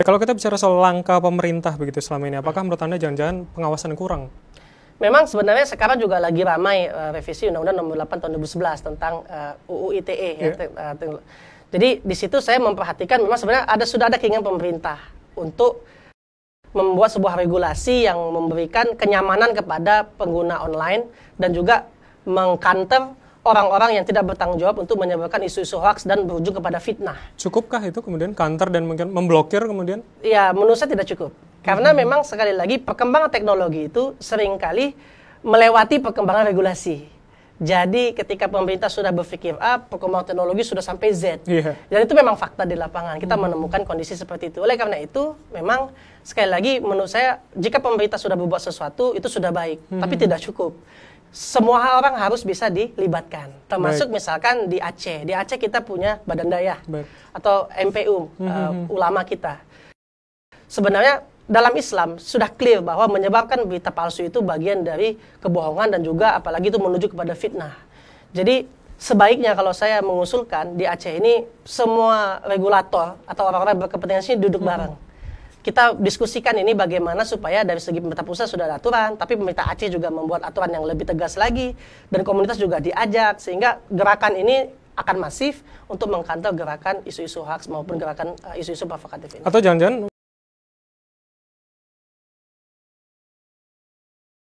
Eh, kalau kita bicara soal langkah pemerintah begitu selama ini, apakah menurut Anda jangan-jangan pengawasan kurang? Memang sebenarnya sekarang juga lagi ramai uh, revisi Undang-Undang Nomor 8 Tahun 2011 tentang uh, eh, UU ITE. Yeah. Ya, uh, jadi di situ saya memperhatikan memang sebenarnya ada sudah ada keinginan pemerintah untuk membuat sebuah regulasi yang memberikan kenyamanan kepada pengguna online dan juga mengkanter orang-orang yang tidak bertanggung jawab untuk menyebabkan isu-isu hoax dan berujung kepada fitnah. Cukupkah itu kemudian counter dan mungkin memblokir kemudian? Ya, menurut saya tidak cukup. Karena hmm. memang sekali lagi perkembangan teknologi itu seringkali melewati perkembangan regulasi. Jadi ketika pemerintah sudah berpikir A, ah, perkembangan teknologi sudah sampai Z. Yeah. Dan itu memang fakta di lapangan. Kita hmm. menemukan kondisi seperti itu. Oleh karena itu, memang sekali lagi menurut saya jika pemerintah sudah berbuat sesuatu itu sudah baik, hmm. tapi tidak cukup semua orang harus bisa dilibatkan. Termasuk Baik. misalkan di Aceh. Di Aceh kita punya Badan Daya Baik. atau MPU, -hmm. uh, ulama kita. Sebenarnya dalam Islam sudah clear bahwa menyebarkan berita palsu itu bagian dari kebohongan dan juga apalagi itu menuju kepada fitnah. Jadi sebaiknya kalau saya mengusulkan di Aceh ini semua regulator atau orang-orang berkepentingan sini duduk hmm. bareng. Kita diskusikan ini bagaimana supaya dari segi pemerintah pusat sudah ada aturan, tapi pemerintah Aceh juga membuat aturan yang lebih tegas lagi dan komunitas juga diajak sehingga gerakan ini akan masif untuk mengkantor gerakan isu-isu hoax maupun gerakan eh, isu-isu provokatif ini. Atau jangan-jangan